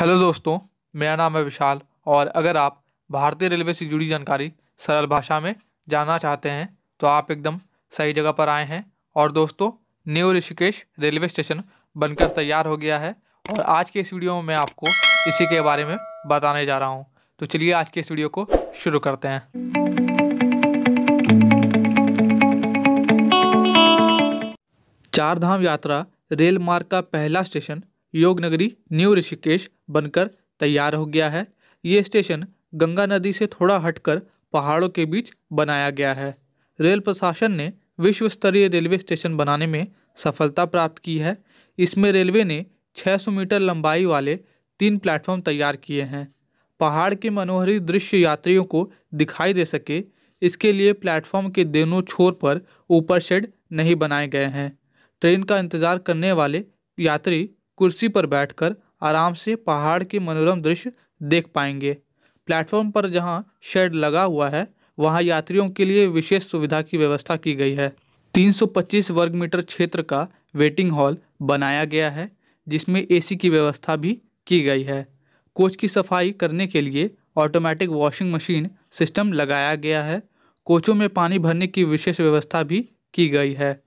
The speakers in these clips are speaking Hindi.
हेलो दोस्तों मेरा नाम है विशाल और अगर आप भारतीय रेलवे से जुड़ी जानकारी सरल भाषा में जानना चाहते हैं तो आप एकदम सही जगह पर आए हैं और दोस्तों न्यू ऋषिकेश रेलवे स्टेशन बनकर तैयार हो गया है और आज के इस वीडियो में मैं आपको इसी के बारे में बताने जा रहा हूँ तो चलिए आज के इस वीडियो को शुरू करते हैं चारधाम यात्रा रेल मार्ग का पहला स्टेशन योग नगरी न्यू ऋषिकेश बनकर तैयार हो गया है ये स्टेशन गंगा नदी से थोड़ा हटकर पहाड़ों के बीच बनाया गया है रेल प्रशासन ने विश्व स्तरीय रेलवे स्टेशन बनाने में सफलता प्राप्त की है इसमें रेलवे ने 600 मीटर लंबाई वाले तीन प्लेटफॉर्म तैयार किए हैं पहाड़ के मनोहरी दृश्य यात्रियों को दिखाई दे सके इसके लिए प्लेटफॉर्म के दोनों छोर पर ऊपर शेड नहीं बनाए गए हैं ट्रेन का इंतजार करने वाले यात्री कुर्सी पर बैठकर आराम से पहाड़ के मनोरम दृश्य देख पाएंगे प्लेटफॉर्म पर जहां शेड लगा हुआ है वहां यात्रियों के लिए विशेष सुविधा की व्यवस्था की गई है 325 वर्ग मीटर क्षेत्र का वेटिंग हॉल बनाया गया है जिसमें एसी की व्यवस्था भी की गई है कोच की सफाई करने के लिए ऑटोमेटिक वॉशिंग मशीन सिस्टम लगाया गया है कोचों में पानी भरने की विशेष व्यवस्था भी की गई है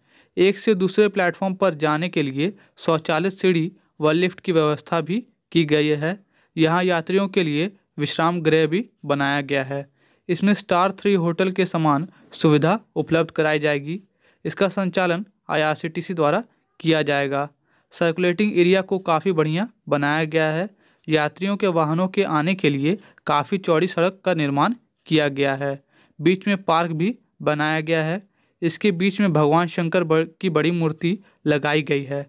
एक से दूसरे प्लेटफॉर्म पर जाने के लिए शौचालय सीढ़ी व लिफ्ट की व्यवस्था भी की गई है यहाँ यात्रियों के लिए विश्राम गृह भी बनाया गया है इसमें स्टार थ्री होटल के समान सुविधा उपलब्ध कराई जाएगी इसका संचालन आईआरसीटीसी द्वारा किया जाएगा सर्कुलेटिंग एरिया को काफ़ी बढ़िया बनाया गया है यात्रियों के वाहनों के आने के लिए काफ़ी चौड़ी सड़क का निर्माण किया गया है बीच में पार्क भी बनाया गया है इसके बीच में भगवान शंकर की बड़ी मूर्ति लगाई गई है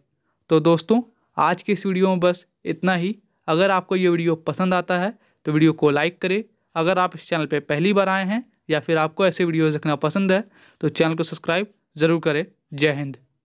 तो दोस्तों आज के इस वीडियो में बस इतना ही अगर आपको ये वीडियो पसंद आता है तो वीडियो को लाइक करें अगर आप इस चैनल पर पहली बार आए हैं या फिर आपको ऐसे वीडियोज़ देखना पसंद है तो चैनल को सब्सक्राइब ज़रूर करें जय हिंद